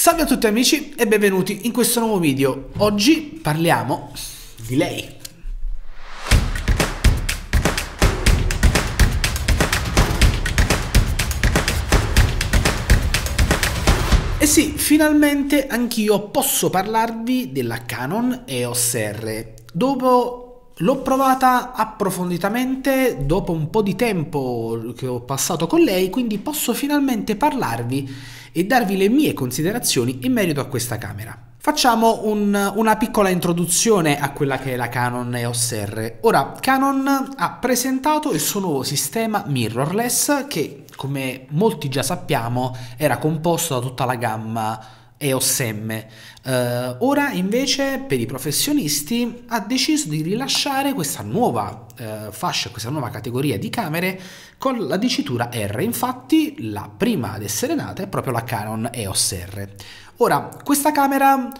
Salve a tutti amici e benvenuti in questo nuovo video. Oggi parliamo di lei. E sì, finalmente anch'io posso parlarvi della Canon EOS R. Dopo L'ho provata approfonditamente dopo un po' di tempo che ho passato con lei, quindi posso finalmente parlarvi e darvi le mie considerazioni in merito a questa camera. Facciamo un, una piccola introduzione a quella che è la Canon EOS R. Ora, Canon ha presentato il suo nuovo sistema mirrorless che, come molti già sappiamo, era composto da tutta la gamma e OSM. Uh, eh, ora invece per i professionisti ha deciso di rilasciare questa nuova uh, fascia, questa nuova categoria di camere con la dicitura R. Infatti la prima ad essere nata è proprio la Canon EOS R. Ora, questa camera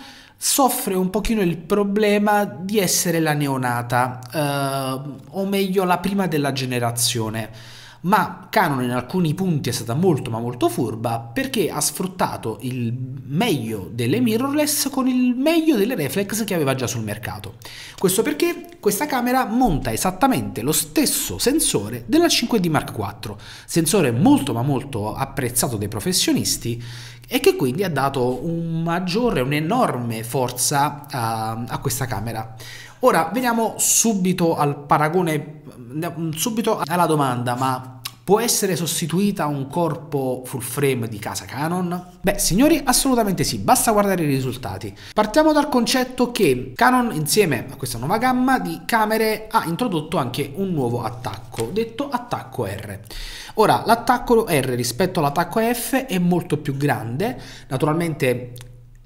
soffre un pochino il problema di essere la neonata, uh, o meglio la prima della generazione ma Canon in alcuni punti è stata molto ma molto furba perché ha sfruttato il meglio delle mirrorless con il meglio delle reflex che aveva già sul mercato. Questo perché questa camera monta esattamente lo stesso sensore della 5D Mark IV, sensore molto ma molto apprezzato dai professionisti e che quindi ha dato un maggiore, un'enorme forza a, a questa camera. Ora veniamo subito al paragone, mm, subito alla domanda, ma Può essere sostituita un corpo full frame di casa Canon? Beh signori assolutamente sì, basta guardare i risultati. Partiamo dal concetto che Canon insieme a questa nuova gamma di camere ha introdotto anche un nuovo attacco, detto attacco R. Ora l'attacco R rispetto all'attacco F è molto più grande, naturalmente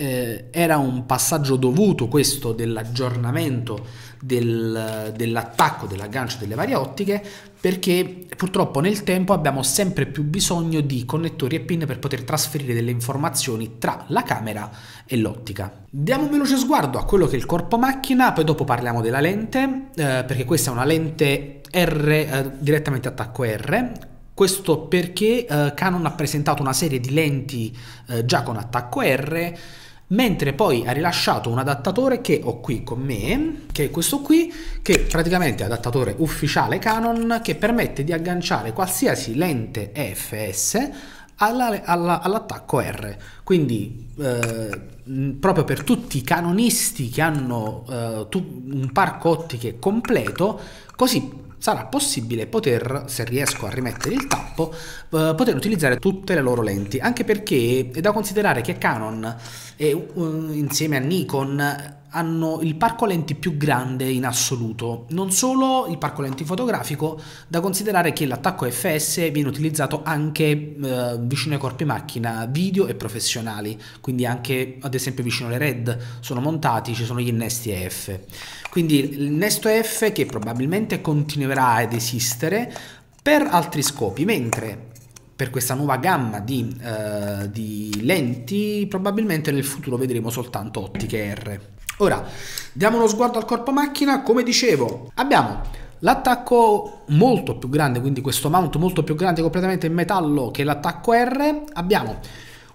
eh, era un passaggio dovuto questo dell'aggiornamento del, dell'attacco, dell'aggancio delle varie ottiche perché purtroppo nel tempo abbiamo sempre più bisogno di connettori e pin per poter trasferire delle informazioni tra la camera e l'ottica. Diamo un veloce sguardo a quello che è il corpo macchina, poi dopo parliamo della lente, eh, perché questa è una lente R eh, direttamente attacco R, questo perché eh, Canon ha presentato una serie di lenti eh, già con attacco R mentre poi ha rilasciato un adattatore che ho qui con me, che è questo qui, che praticamente è adattatore ufficiale Canon, che permette di agganciare qualsiasi lente EFS all'attacco R. Quindi eh, proprio per tutti i canonisti che hanno eh, un parco ottiche completo, così sarà possibile poter, se riesco a rimettere il tappo, eh, poter utilizzare tutte le loro lenti, anche perché è da considerare che Canon è, uh, eh, insieme a Nikon hanno il parco lenti più grande in assoluto, non solo il parco lenti fotografico, da considerare che l'attacco FS viene utilizzato anche eh, vicino ai corpi macchina video e professionali, quindi anche ad esempio vicino alle RED sono montati, ci sono gli innesti EF. Quindi il nesto EF che probabilmente continuerà ad esistere per altri scopi, mentre per questa nuova gamma di, uh, di lenti probabilmente nel futuro vedremo soltanto ottiche R. Ora, diamo uno sguardo al corpo macchina, come dicevo, abbiamo L'attacco molto più grande, quindi questo mount molto più grande completamente in metallo che l'attacco R, abbiamo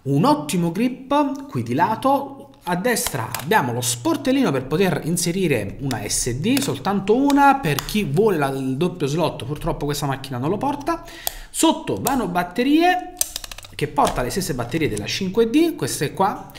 un ottimo grip qui di lato, a destra abbiamo lo sportellino per poter inserire una SD, soltanto una, per chi vuole la, il doppio slot purtroppo questa macchina non lo porta, sotto vanno batterie che porta le stesse batterie della 5D, queste qua,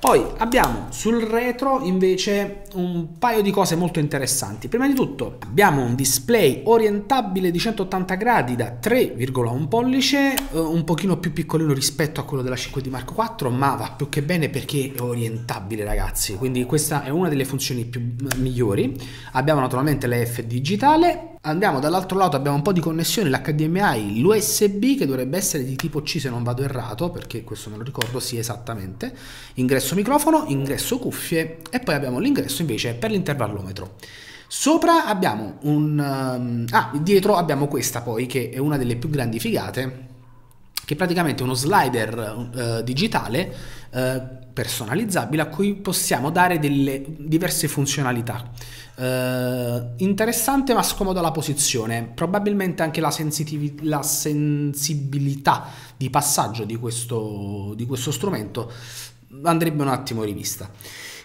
poi abbiamo sul retro invece un paio di cose molto interessanti. Prima di tutto abbiamo un display orientabile di 180 gradi da 3,1 pollice, eh, un pochino più piccolino rispetto a quello della 5D Mark IV, ma va più che bene perché è orientabile ragazzi, quindi questa è una delle funzioni più migliori. Abbiamo naturalmente l'EF digitale Andiamo dall'altro lato, abbiamo un po' di connessione l'HDMI, l'USB che dovrebbe essere di tipo C se non vado errato, perché questo me lo ricordo, sì esattamente, ingresso microfono, ingresso cuffie e poi abbiamo l'ingresso invece per l'intervallometro. Sopra abbiamo un... Um, ah, dietro abbiamo questa poi che è una delle più grandi figate, che è praticamente uno slider uh, digitale uh, personalizzabile a cui possiamo dare delle diverse funzionalità. Uh, eh, interessante ma scomoda la posizione, probabilmente anche la, sensitiv- la sensibilità di passaggio di questo, di questo strumento andrebbe un attimo rivista.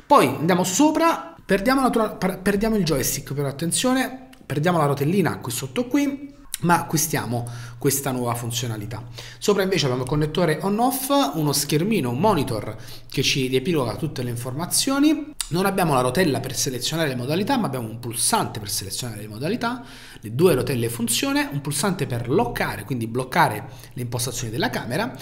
Poi andiamo sopra, perdiamo, natura- perdiamo il joystick però attenzione, perdiamo la rotellina qui sotto qui, ma acquistiamo questa nuova funzionalità. Sopra invece abbiamo il connettore on-off, uno schermino, un monitor che ci riepiloga tutte le informazioni. Non abbiamo la rotella per selezionare le modalità, ma abbiamo un pulsante per selezionare le modalità, le due rotelle funzione, un pulsante per bloccare, quindi bloccare le impostazioni della camera,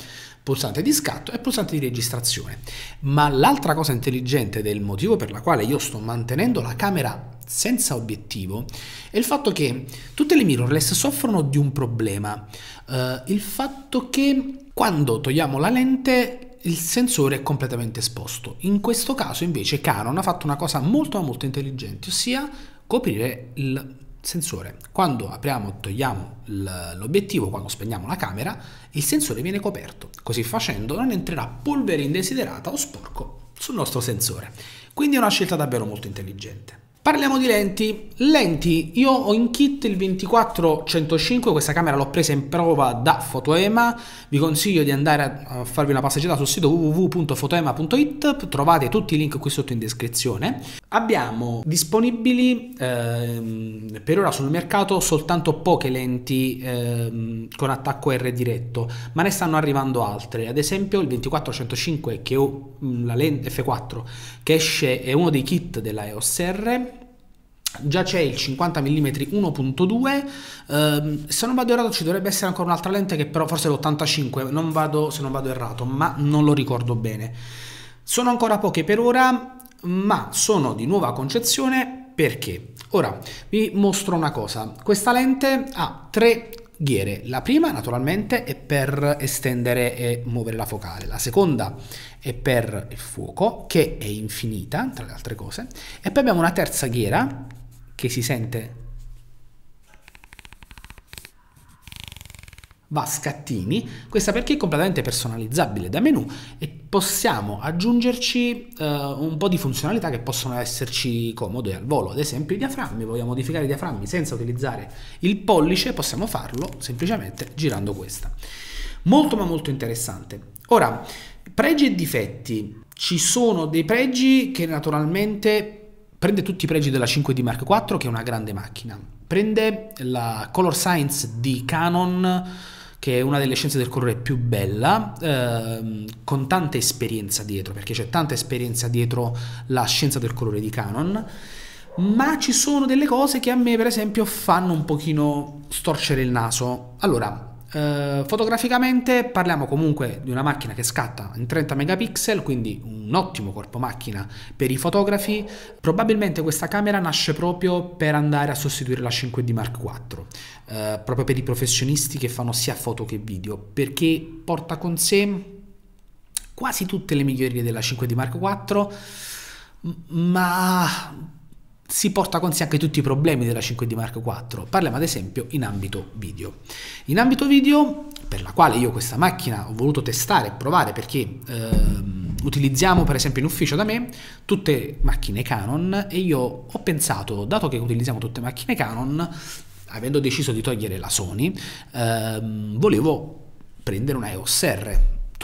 pulsante di scatto e pulsante di registrazione. Ma l'altra cosa intelligente del motivo per la quale io sto mantenendo la camera senza obiettivo è il fatto che tutte le mirrorless soffrono di un problema, uh, il fatto che quando togliamo la lente il sensore è completamente esposto. In questo caso invece Canon ha fatto una cosa molto molto intelligente, ossia coprire il sensore. Quando apriamo, e togliamo l'obiettivo, quando spegniamo la camera, il sensore viene coperto. Così facendo non entrerà polvere indesiderata o sporco sul nostro sensore. Quindi è una scelta davvero molto intelligente. Parliamo di lenti. Lenti, io ho in kit il 24-105, questa camera l'ho presa in prova da Fotoema, vi consiglio di andare a farvi una passeggiata sul sito www.fotoema.it, trovate tutti i link qui sotto in descrizione. Abbiamo disponibili ehm, per ora sul mercato soltanto poche lenti ehm, con attacco R diretto, ma ne stanno arrivando altre. Ad esempio il 2405 che ho, mm, la lente F4 che esce è uno dei kit della EOS R. Già c'è il 50 mm 1.2, ehm, se non vado errato ci dovrebbe essere ancora un'altra lente che però forse l'85, non vado, se non vado errato, ma non lo ricordo bene. Sono ancora poche per ora, ma sono di nuova concezione perché? Ora vi mostro una cosa, questa lente ha tre ghiere, la prima naturalmente è per estendere e muovere la focale, la seconda è per il fuoco che è infinita tra le altre cose e poi abbiamo una terza ghiera che si sente scattini, questa perché è completamente personalizzabile da menu e possiamo aggiungerci eh, un po' di funzionalità che possono esserci comode al volo, ad esempio i diaframmi, vogliamo modificare i diaframmi senza utilizzare il pollice, possiamo farlo semplicemente girando questa. Molto ma molto interessante. Ora, pregi e difetti. Ci sono dei pregi che naturalmente prende tutti i pregi della 5D Mark IV che è una grande macchina, prende la Color Science di Canon che è una delle scienze del colore più bella, ehm, con tanta esperienza dietro, perché c'è tanta esperienza dietro la scienza del colore di Canon, ma ci sono delle cose che a me per esempio fanno un pochino storcere il naso. Allora, eh, fotograficamente parliamo comunque di una macchina che scatta in 30 megapixel, quindi un ottimo corpo macchina per i fotografi. Probabilmente questa camera nasce proprio per andare a sostituire la 5D Mark IV, eh, proprio per i professionisti che fanno sia foto che video, perché porta con sé quasi tutte le migliorie della 5D Mark IV, ma si porta con sé anche tutti i problemi della 5D Mark IV. Parliamo ad esempio in ambito video. In ambito video, per la quale io questa macchina ho voluto testare e provare perché ehm, utilizziamo per esempio in ufficio da me tutte macchine Canon e io ho pensato, dato che utilizziamo tutte macchine Canon, avendo deciso di togliere la Sony, ehm, volevo prendere una EOS R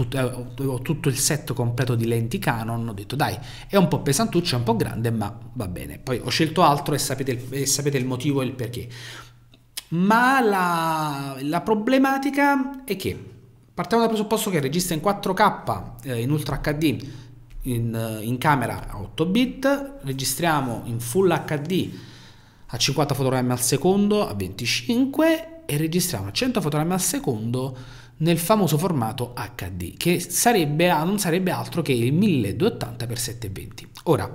tut- eh, ho tutto il set completo di lenti Canon, ho detto dai, è un po' pesantuccio, è un po' grande, ma va bene. Poi ho scelto altro e sapete il, e sapete il motivo e il perché. Ma la, la problematica è che partiamo dal presupposto che registra in 4K, eh, in Ultra HD, in, in camera a 8 bit, registriamo in Full HD a 50 fotogrammi al secondo, a 25 e registriamo a 100 fotogrammi al secondo nel famoso formato HD, che sarebbe, ah, non sarebbe altro che il 1280x720. Ora,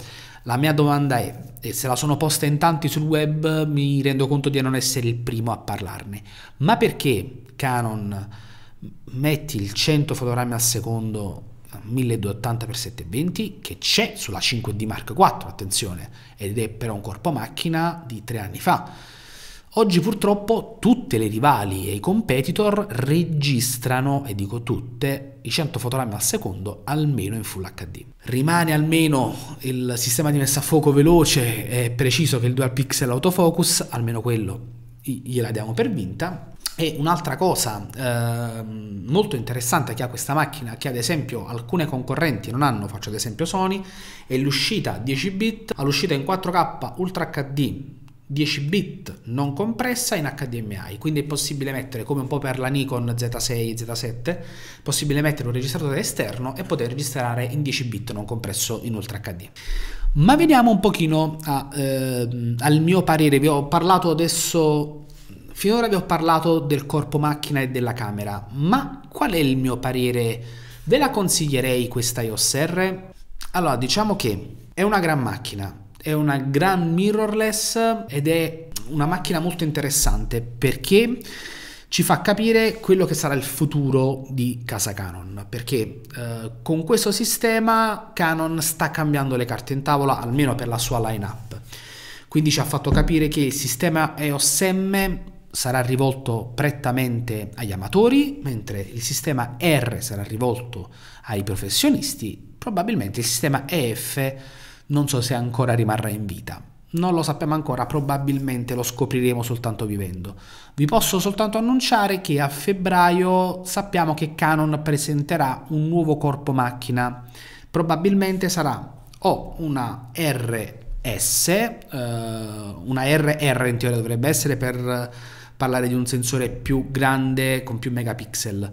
la mia domanda è, e se la sono posta in tanti sul web, mi rendo conto di non essere il primo a parlarne, ma perché Canon metti il 100 fotogrammi al secondo 1280x720 che c'è sulla 5D Mark IV, attenzione, ed è però un corpo macchina di tre anni fa Oggi purtroppo tutte le rivali e i competitor registrano, e dico tutte, i 100 fotogrammi al secondo almeno in Full HD. Rimane almeno il sistema di messa a fuoco veloce e preciso che il dual pixel autofocus, almeno quello gliela diamo per vinta. E un'altra cosa eh, molto interessante che ha questa macchina, che ad esempio alcune concorrenti non hanno, faccio ad esempio Sony, è l'uscita 10 bit all'uscita in 4K Ultra HD 10 bit non compressa in HDMI, quindi è possibile mettere, come un po' per la Nikon Z6 Z7, possibile mettere un registratore esterno e poter registrare in 10 bit non compresso in Ultra HD. Ma veniamo un pochino a, eh, al mio parere, vi ho parlato adesso Finora vi ho parlato del corpo macchina e della camera, ma qual è il mio parere? Ve la consiglierei questa IOS R? Allora, diciamo che è una gran macchina, è una gran mirrorless ed è una macchina molto interessante perché ci fa capire quello che sarà il futuro di casa Canon, perché eh, con questo sistema Canon sta cambiando le carte in tavola, almeno per la sua lineup. Quindi ci ha fatto capire che il sistema EOS M sarà rivolto prettamente agli amatori, mentre il sistema R sarà rivolto ai professionisti, probabilmente il sistema EF non so se ancora rimarrà in vita. Non lo sappiamo ancora, probabilmente lo scopriremo soltanto vivendo. Vi posso soltanto annunciare che a febbraio sappiamo che Canon presenterà un nuovo corpo macchina. Probabilmente sarà o una RS, eh, una RR in teoria dovrebbe essere per eh, parlare di un sensore più grande con più megapixel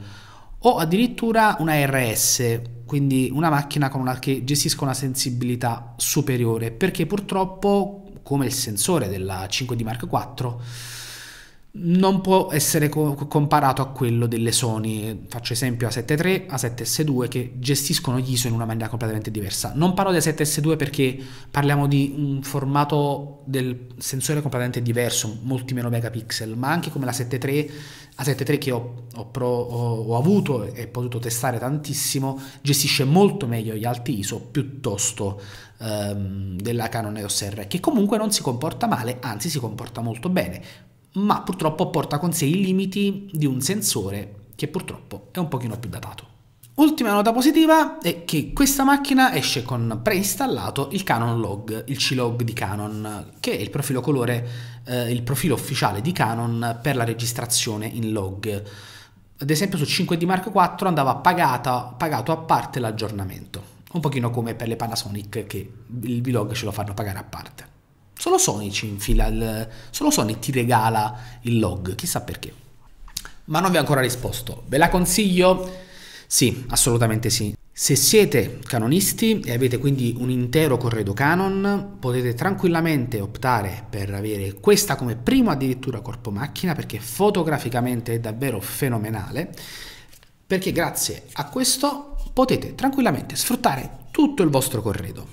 o addirittura una RS, quindi una macchina una, che gestisca una sensibilità superiore, perché purtroppo, come il sensore della 5D Mark IV, non può essere co- comparato a quello delle Sony, faccio esempio A7 III, A7S2 che gestiscono gli ISO in una maniera completamente diversa. Non parlo di A7S2 perché parliamo di un formato del sensore completamente diverso, molti meno megapixel, ma anche come la7 A7 III che ho, ho, pro, ho, ho avuto e potuto testare tantissimo, gestisce molto meglio gli alti ISO piuttosto ehm, della Canon EOS R che comunque non si comporta male anzi si comporta molto bene ma purtroppo porta con sé i limiti di un sensore che purtroppo è un pochino più datato. Ultima nota positiva è che questa macchina esce con preinstallato il Canon Log, il C-Log di Canon, che è il profilo colore, eh, il profilo ufficiale di Canon per la registrazione in log. Ad esempio su 5D Mark IV andava pagata, pagato a parte l'aggiornamento, un pochino come per le Panasonic che il vlog ce lo fanno pagare a parte. Solo Sony ci infila il... Solo Sony ti regala il log, chissà perché. Ma non vi ho ancora risposto. Ve la consiglio? Sì, assolutamente sì. Se siete canonisti e avete quindi un intero corredo canon, potete tranquillamente optare per avere questa come primo addirittura corpo macchina perché fotograficamente è davvero fenomenale, perché grazie a questo potete tranquillamente sfruttare tutto il vostro corredo.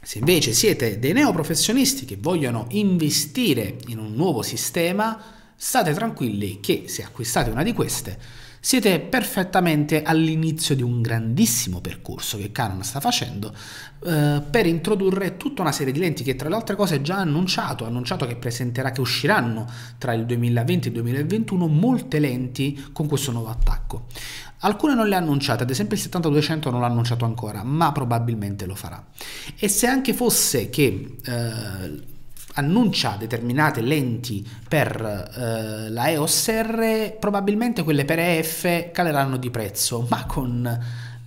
Se invece siete dei neoprofessionisti che vogliono investire in un nuovo sistema, state tranquilli che se acquistate una di queste siete perfettamente all'inizio di un grandissimo percorso che Canon sta facendo eh, per introdurre tutta una serie di lenti che tra le altre cose è già annunciato, annunciato che presenterà, che usciranno tra il 2020 e il 2021 molte lenti con questo nuovo attacco. Alcune non le ha annunciate, ad esempio il 7200 non l'ha annunciato ancora, ma probabilmente lo farà. E se anche fosse che eh, annuncia determinate lenti per eh, la EOS R, probabilmente quelle per EF caleranno di prezzo, ma con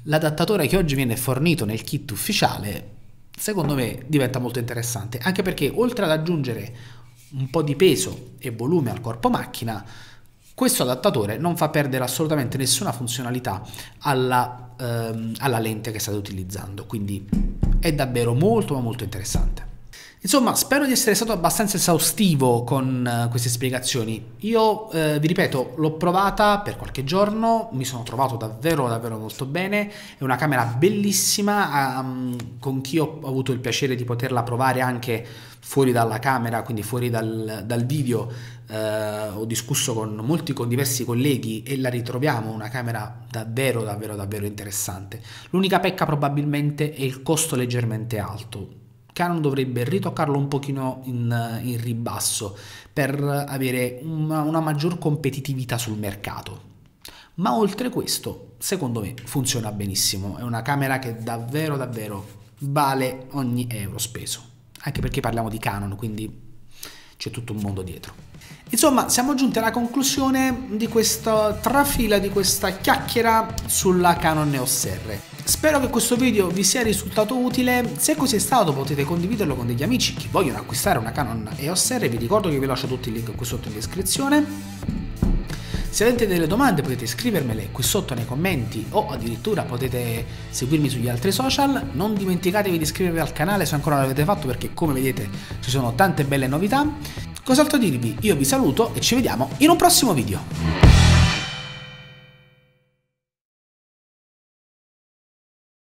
l'adattatore che oggi viene fornito nel kit ufficiale, secondo me diventa molto interessante, anche perché oltre ad aggiungere un po' di peso e volume al corpo macchina, questo adattatore non fa perdere assolutamente nessuna funzionalità alla, ehm, alla lente che state utilizzando, quindi è davvero molto ma molto interessante. Insomma, spero di essere stato abbastanza esaustivo con eh, queste spiegazioni. Io, eh, vi ripeto, l'ho provata per qualche giorno, mi sono trovato davvero, davvero molto bene. È una camera bellissima, um, con chi ho avuto il piacere di poterla provare anche fuori dalla camera, quindi fuori dal, dal video, eh, ho discusso con molti con diversi colleghi e la ritroviamo una camera davvero davvero davvero interessante. L'unica pecca probabilmente è il costo leggermente alto. Canon dovrebbe ritoccarlo un pochino in, in ribasso per avere una, una maggior competitività sul mercato. Ma oltre questo, secondo me funziona benissimo, è una camera che davvero davvero vale ogni euro speso, anche perché parliamo di Canon, quindi c'è tutto un mondo dietro. Insomma, siamo giunti alla conclusione di questa trafila, di questa chiacchiera sulla Canon EOS R. Spero che questo video vi sia risultato utile, se così è stato potete condividerlo con degli amici che vogliono acquistare una Canon EOS R, vi ricordo che vi lascio tutti i link qui sotto in descrizione. Se avete delle domande potete scrivermele qui sotto nei commenti o addirittura potete seguirmi sugli altri social. Non dimenticatevi di iscrivervi al canale se ancora non l'avete fatto perché come vedete ci sono tante belle novità. Cos'altro dirvi? Io vi saluto e ci vediamo in un prossimo video.